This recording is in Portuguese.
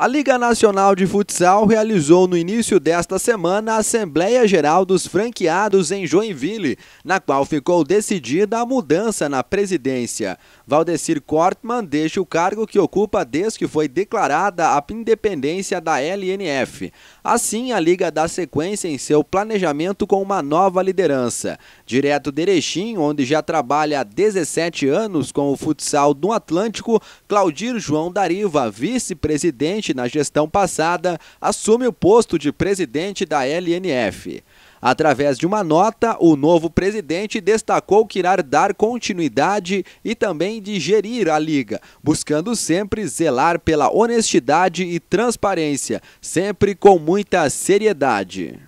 A Liga Nacional de Futsal realizou no início desta semana a Assembleia Geral dos Franqueados em Joinville, na qual ficou decidida a mudança na presidência. Valdecir Cortman deixa o cargo que ocupa desde que foi declarada a independência da LNF. Assim, a Liga dá sequência em seu planejamento com uma nova liderança. Direto de Erechim, onde já trabalha há 17 anos com o futsal do Atlântico, Claudir João Dariva, vice-presidente Leite, na gestão passada, assume o posto de presidente da LNF. Através de uma nota, o novo presidente destacou que irá dar continuidade e também de gerir a liga, buscando sempre zelar pela honestidade e transparência, sempre com muita seriedade.